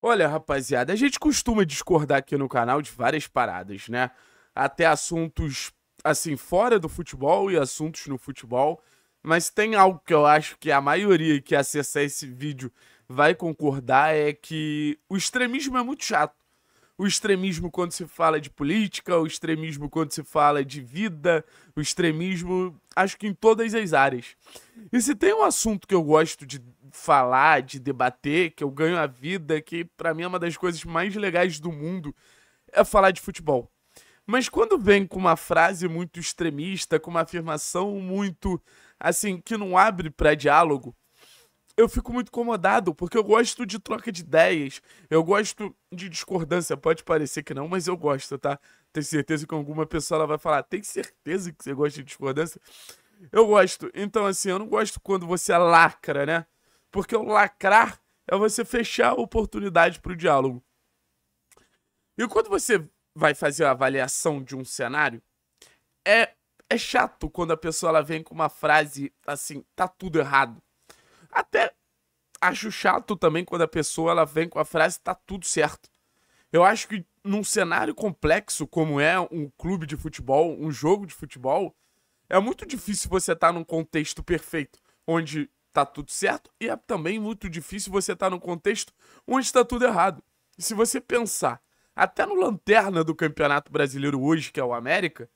Olha, rapaziada, a gente costuma discordar aqui no canal de várias paradas, né? Até assuntos, assim, fora do futebol e assuntos no futebol. Mas tem algo que eu acho que a maioria que acessar esse vídeo vai concordar: é que o extremismo é muito chato. O extremismo quando se fala de política, o extremismo quando se fala de vida, o extremismo, acho que em todas as áreas. E se tem um assunto que eu gosto de falar, de debater, que eu ganho a vida, que para mim é uma das coisas mais legais do mundo, é falar de futebol. Mas quando vem com uma frase muito extremista, com uma afirmação muito assim que não abre para diálogo, eu fico muito incomodado, porque eu gosto de troca de ideias, eu gosto de discordância, pode parecer que não, mas eu gosto, tá? Tenho certeza que alguma pessoa ela vai falar, tem certeza que você gosta de discordância? Eu gosto. Então, assim, eu não gosto quando você lacra, né? Porque o lacrar é você fechar a oportunidade para o diálogo. E quando você vai fazer a avaliação de um cenário, é, é chato quando a pessoa ela vem com uma frase assim, tá tudo errado. Até acho chato também quando a pessoa ela vem com a frase tá tudo certo. Eu acho que num cenário complexo como é um clube de futebol, um jogo de futebol, é muito difícil você estar tá num contexto perfeito, onde tá tudo certo e é também muito difícil você estar tá num contexto onde está tudo errado. E se você pensar, até no lanterna do Campeonato Brasileiro hoje, que é o América,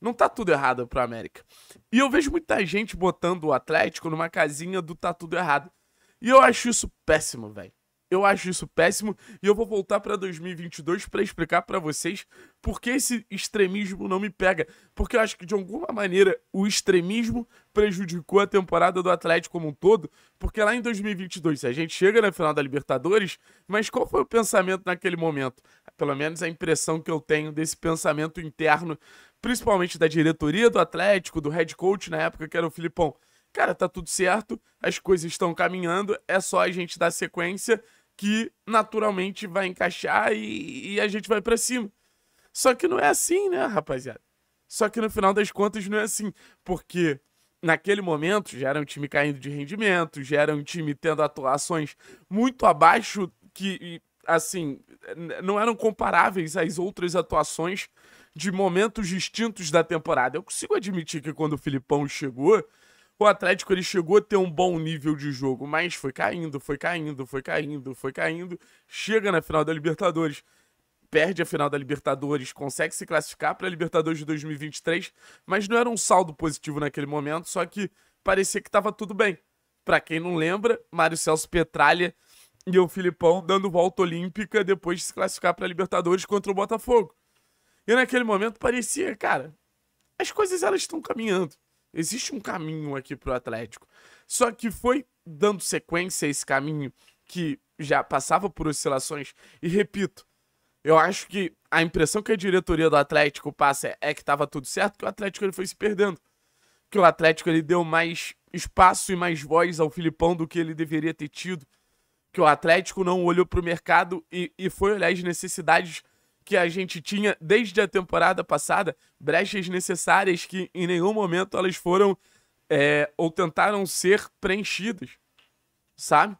não tá tudo errado pro América. E eu vejo muita gente botando o Atlético numa casinha do tá tudo errado. E eu acho isso péssimo, velho. Eu acho isso péssimo e eu vou voltar para 2022 para explicar para vocês por que esse extremismo não me pega. Porque eu acho que de alguma maneira o extremismo prejudicou a temporada do Atlético como um todo, porque lá em 2022 a gente chega na final da Libertadores, mas qual foi o pensamento naquele momento? Pelo menos a impressão que eu tenho desse pensamento interno, principalmente da diretoria do Atlético, do head coach na época que era o Filipão cara, tá tudo certo, as coisas estão caminhando, é só a gente dar sequência que naturalmente vai encaixar e, e a gente vai para cima. Só que não é assim, né, rapaziada? Só que no final das contas não é assim, porque naquele momento já era um time caindo de rendimento, já era um time tendo atuações muito abaixo que assim, não eram comparáveis às outras atuações de momentos distintos da temporada. Eu consigo admitir que quando o Filipão chegou, o Atlético ele chegou a ter um bom nível de jogo, mas foi caindo, foi caindo, foi caindo, foi caindo. Chega na final da Libertadores, perde a final da Libertadores, consegue se classificar para a Libertadores de 2023, mas não era um saldo positivo naquele momento, só que parecia que estava tudo bem. Para quem não lembra, Mário Celso Petralha e o Filipão dando volta olímpica depois de se classificar para a Libertadores contra o Botafogo. E naquele momento parecia, cara, as coisas elas estão caminhando. Existe um caminho aqui pro Atlético. Só que foi dando sequência a esse caminho que já passava por oscilações. E repito, eu acho que a impressão que a diretoria do Atlético passa é, é que estava tudo certo, que o Atlético ele foi se perdendo. Que o Atlético ele deu mais espaço e mais voz ao Filipão do que ele deveria ter tido. Que o Atlético não olhou para o mercado e, e foi olhar as necessidades que a gente tinha desde a temporada passada, brechas necessárias que em nenhum momento elas foram é, ou tentaram ser preenchidas, sabe?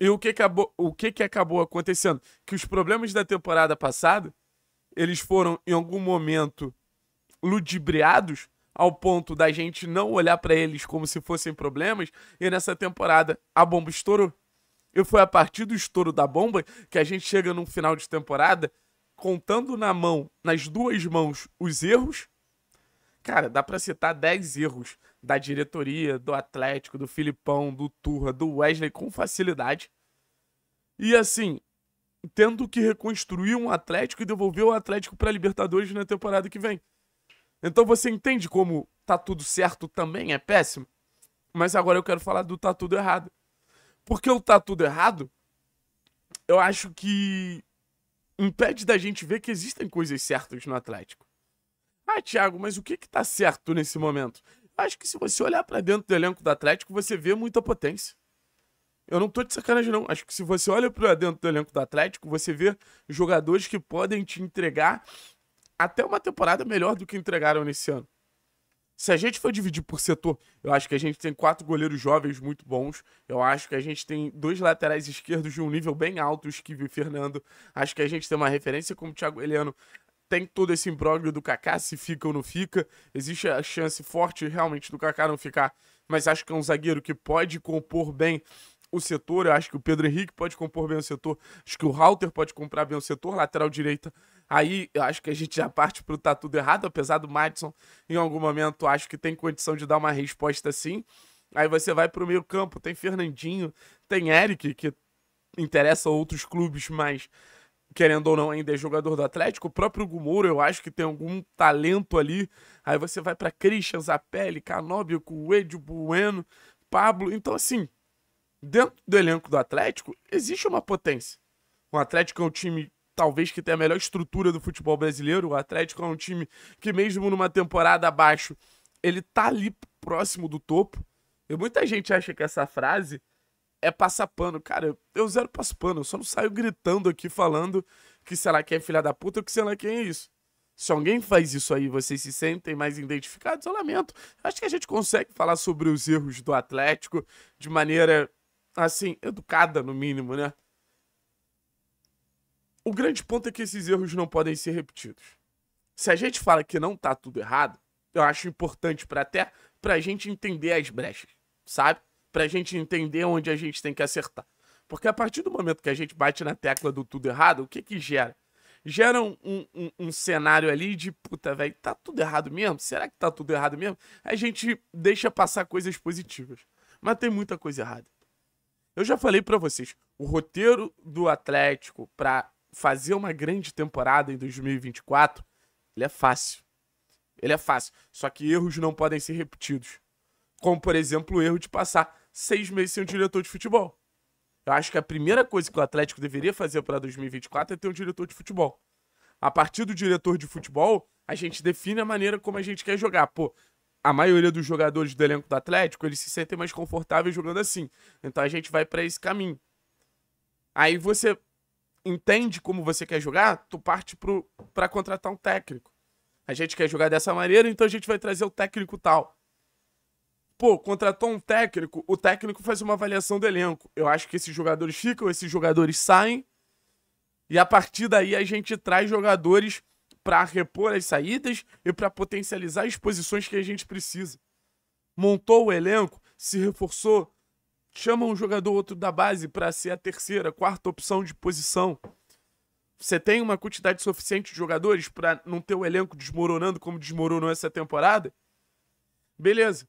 E o que acabou, o que, que acabou acontecendo? Que os problemas da temporada passada, eles foram em algum momento ludibriados ao ponto da gente não olhar para eles como se fossem problemas, e nessa temporada a bomba estourou. E foi a partir do estouro da bomba que a gente chega num final de temporada contando na mão, nas duas mãos, os erros. Cara, dá para citar 10 erros da diretoria, do Atlético, do Filipão, do Turra, do Wesley com facilidade. E assim, tendo que reconstruir um Atlético e devolver o Atlético para Libertadores na temporada que vem. Então você entende como tá tudo certo também é péssimo? Mas agora eu quero falar do tá tudo errado. Porque o tá tudo errado, eu acho que impede da gente ver que existem coisas certas no Atlético. Ah, Thiago, mas o que que tá certo nesse momento? Acho que se você olhar para dentro do elenco do Atlético, você vê muita potência. Eu não tô de sacanagem, não. Acho que se você olha para dentro do elenco do Atlético, você vê jogadores que podem te entregar até uma temporada melhor do que entregaram nesse ano. Se a gente for dividir por setor, eu acho que a gente tem quatro goleiros jovens muito bons. Eu acho que a gente tem dois laterais esquerdos de um nível bem alto, o Esquivel e o Fernando. Acho que a gente tem uma referência como o Thiago Heleno. Tem todo esse imbróglio do Kaká, se fica ou não fica. Existe a chance forte realmente do Kaká não ficar, mas acho que é um zagueiro que pode compor bem o setor. Eu acho que o Pedro Henrique pode compor bem o setor. Acho que o Halter pode comprar bem o setor. Lateral direita, Aí eu acho que a gente já parte pro tá tudo errado, apesar do Madison em algum momento acho que tem condição de dar uma resposta sim. Aí você vai pro meio campo, tem Fernandinho, tem Eric, que interessa outros clubes, mas querendo ou não ainda é jogador do Atlético. O próprio Gumuro eu acho que tem algum talento ali. Aí você vai para Christian, Zapelli, Canóbio, Coelho, Bueno, Pablo. Então assim, dentro do elenco do Atlético existe uma potência. O Atlético é um time talvez que tenha a melhor estrutura do futebol brasileiro. O Atlético é um time que, mesmo numa temporada abaixo, ele tá ali próximo do topo. E muita gente acha que essa frase é passar pano. Cara, eu zero passo pano, eu só não saio gritando aqui falando que sei lá quem é filha da puta ou que sei lá quem é isso. Se alguém faz isso aí vocês se sentem mais identificados, eu lamento. Acho que a gente consegue falar sobre os erros do Atlético de maneira, assim, educada no mínimo, né? o grande ponto é que esses erros não podem ser repetidos. Se a gente fala que não tá tudo errado, eu acho importante para até pra gente entender as brechas, sabe? Pra gente entender onde a gente tem que acertar. Porque a partir do momento que a gente bate na tecla do tudo errado, o que que gera? Gera um, um, um cenário ali de, puta, velho, tá tudo errado mesmo? Será que tá tudo errado mesmo? A gente deixa passar coisas positivas. Mas tem muita coisa errada. Eu já falei para vocês, o roteiro do Atlético para fazer uma grande temporada em 2024, ele é fácil. Ele é fácil. Só que erros não podem ser repetidos. Como, por exemplo, o erro de passar seis meses sem um diretor de futebol. Eu acho que a primeira coisa que o Atlético deveria fazer para 2024 é ter um diretor de futebol. A partir do diretor de futebol, a gente define a maneira como a gente quer jogar. Pô, a maioria dos jogadores do elenco do Atlético, eles se sentem mais confortáveis jogando assim. Então a gente vai para esse caminho. Aí você entende como você quer jogar, tu parte para contratar um técnico. A gente quer jogar dessa maneira, então a gente vai trazer o técnico tal. Pô, contratou um técnico, o técnico faz uma avaliação do elenco. Eu acho que esses jogadores ficam, esses jogadores saem. E a partir daí a gente traz jogadores para repor as saídas e para potencializar as posições que a gente precisa. Montou o elenco, se reforçou, chama um jogador outro da base para ser a terceira, quarta opção de posição. Você tem uma quantidade suficiente de jogadores para não ter o elenco desmoronando como desmoronou essa temporada? Beleza.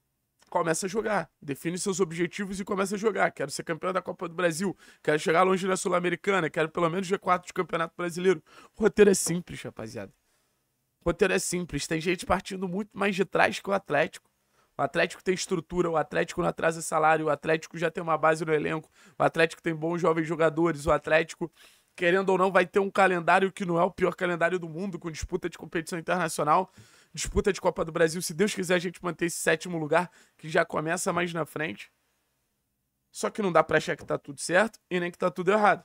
Começa a jogar, define seus objetivos e começa a jogar. Quero ser campeão da Copa do Brasil, quero chegar longe na Sul-Americana, quero pelo menos G4 de Campeonato Brasileiro. O roteiro é simples, rapaziada. O roteiro é simples. Tem gente partindo muito mais de trás que o Atlético. O Atlético tem estrutura, o Atlético não atrasa salário, o Atlético já tem uma base no elenco, o Atlético tem bons jovens jogadores, o Atlético, querendo ou não, vai ter um calendário que não é o pior calendário do mundo, com disputa de competição internacional, disputa de Copa do Brasil. Se Deus quiser, a gente manter esse sétimo lugar, que já começa mais na frente. Só que não dá pra achar que tá tudo certo e nem que tá tudo errado.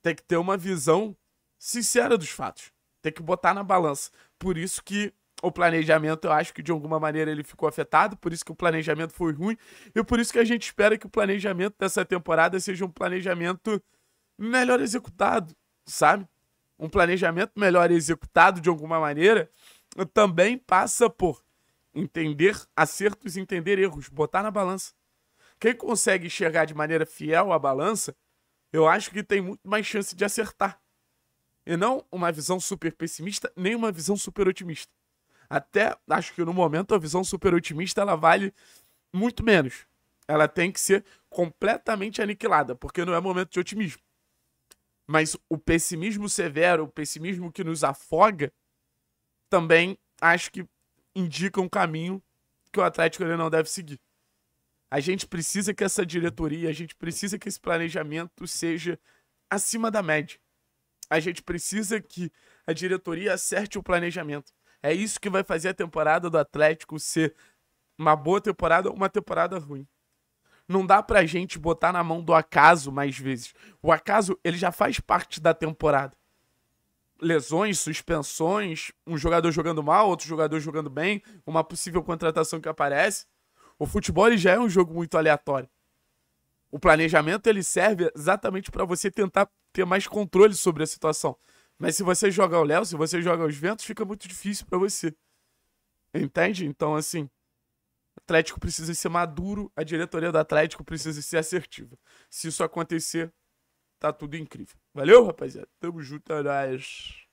Tem que ter uma visão sincera dos fatos. Tem que botar na balança. Por isso que o planejamento, eu acho que de alguma maneira ele ficou afetado, por isso que o planejamento foi ruim e por isso que a gente espera que o planejamento dessa temporada seja um planejamento melhor executado, sabe? Um planejamento melhor executado de alguma maneira também passa por entender acertos, entender erros, botar na balança. Quem consegue enxergar de maneira fiel a balança, eu acho que tem muito mais chance de acertar. E não uma visão super pessimista, nem uma visão super otimista. Até acho que no momento a visão super otimista ela vale muito menos. Ela tem que ser completamente aniquilada, porque não é momento de otimismo. Mas o pessimismo severo, o pessimismo que nos afoga, também acho que indica um caminho que o Atlético ele não deve seguir. A gente precisa que essa diretoria, a gente precisa que esse planejamento seja acima da média. A gente precisa que a diretoria acerte o planejamento. É isso que vai fazer a temporada do Atlético ser uma boa temporada ou uma temporada ruim. Não dá pra gente botar na mão do acaso mais vezes. O acaso, ele já faz parte da temporada. Lesões, suspensões, um jogador jogando mal, outro jogador jogando bem, uma possível contratação que aparece. O futebol ele já é um jogo muito aleatório. O planejamento ele serve exatamente para você tentar ter mais controle sobre a situação. Mas se você jogar o Léo, se você jogar os Ventos, fica muito difícil para você. Entende? Então, assim, Atlético precisa ser maduro, a diretoria do Atlético precisa ser assertiva. Se isso acontecer, tá tudo incrível. Valeu, rapaziada. Tamo junto, é